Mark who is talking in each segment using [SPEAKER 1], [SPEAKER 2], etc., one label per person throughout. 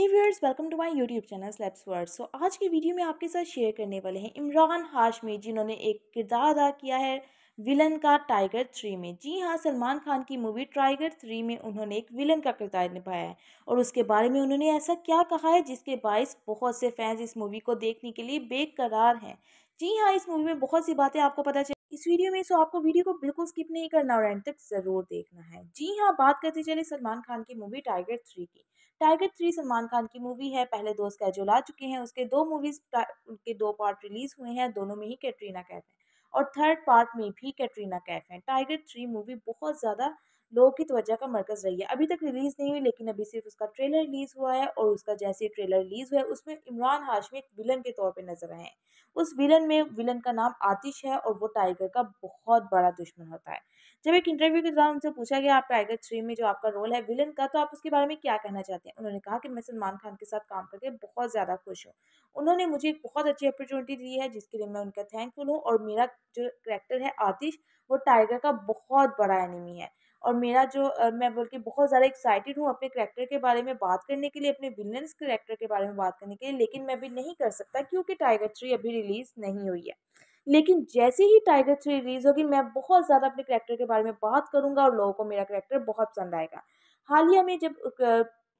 [SPEAKER 1] hey viewers welcome to my YouTube channel स्लेप्स वर्ड so आज के वीडियो में आपके साथ शेयर करने वाले हैं इमरान हाशमी जिन्होंने एक किरदार अदा किया है विलन का टाइगर थ्री में जी हाँ सलमान खान की मूवी टाइगर थ्री में उन्होंने एक विलन का किरदार निभाया है और उसके बारे में उन्होंने ऐसा क्या कहा है जिसके बायस बहुत से फैंस इस मूवी को देखने के लिए बेकरार हैं जी हाँ इस मूवी में बहुत सी बातें आपको पता चल इस वीडियो में सो आपको वीडियो को बिल्कुल स्किप नहीं करना और एंड तक ज़रूर देखना है जी हाँ बात करते चले सलमान खान की मूवी टाइगर थ्री की टाइगर थ्री सलमान खान की मूवी है पहले दो स्कैजल आ चुके हैं उसके दो मूवीज़ उनके दो पार्ट रिलीज़ हुए हैं दोनों में ही कैटरीना कैफ है और थर्ड पार्ट में भी कैटरीना कैफ है टाइगर थ्री मूवी बहुत ज़्यादा लोगों की तवज्जा का मरकज़ रही है अभी तक रिलीज़ नहीं हुई लेकिन अभी सिर्फ उसका ट्रेलर रिलीज़ हुआ है और उसका जैसे ट्रेलर रिलीज़ हुआ है उसमें इमरान हाशमी एक विलन के तौर पर नज़र आए हैं उस विलन में विलन का नाम आतिश है और वो टाइगर का बहुत बड़ा दुश्मन होता है जब एक इंटरव्यू के दौरान उनसे पूछा गया आप टाइगर थ्री में जो आपका रोल है विलन का तो आप उसके बारे में क्या कहना चाहते हैं उन्होंने कहा कि मैं सलमान खान के साथ काम करके बहुत ज़्यादा खुश हूँ उन्होंने मुझे एक बहुत अच्छी अपॉर्चुनिटी दी है जिसके लिए मैं उनका थैंकफुल हूँ और मेरा जो करेक्टर है आतिश वो टाइगर का बहुत बड़ा एनिमी है और मेरा जो मैं बोल के बहुत ज़्यादा एक्साइटेड हूँ अपने करेक्टर के बारे में बात करने के लिए अपने विलन्स करेक्टर के बारे में बात करने के लिए लेकिन मैं अभी नहीं कर सकता क्योंकि टाइगर थ्री अभी रिलीज़ नहीं हुई है लेकिन जैसे ही टाइगर थ्री रिलीज़ होगी मैं बहुत ज़्यादा अपने करैक्टर के बारे में बात करूँगा और लोगों को मेरा करैक्टर बहुत पसंद आएगा हालिया में जब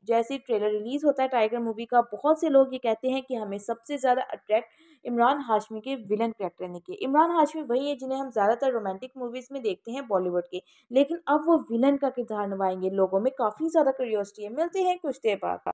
[SPEAKER 1] जैसे ट्रेलर रिलीज़ होता है टाइगर मूवी का बहुत से लोग ये कहते हैं कि हमें सबसे ज़्यादा अट्रैक्ट इमरान हाशमी के विलन करेक्टर ने किए इमरान हाशमी वही है जिन्हें हम ज़्यादातर रोमांटिक मूवीज़ में देखते हैं बॉलीवुड के लेकिन अब वो विलन का किरदार निभाएंगे लोगों में काफ़ी ज़्यादा क्यूरियोसिटी है मिलते हैं कुछ देर बाद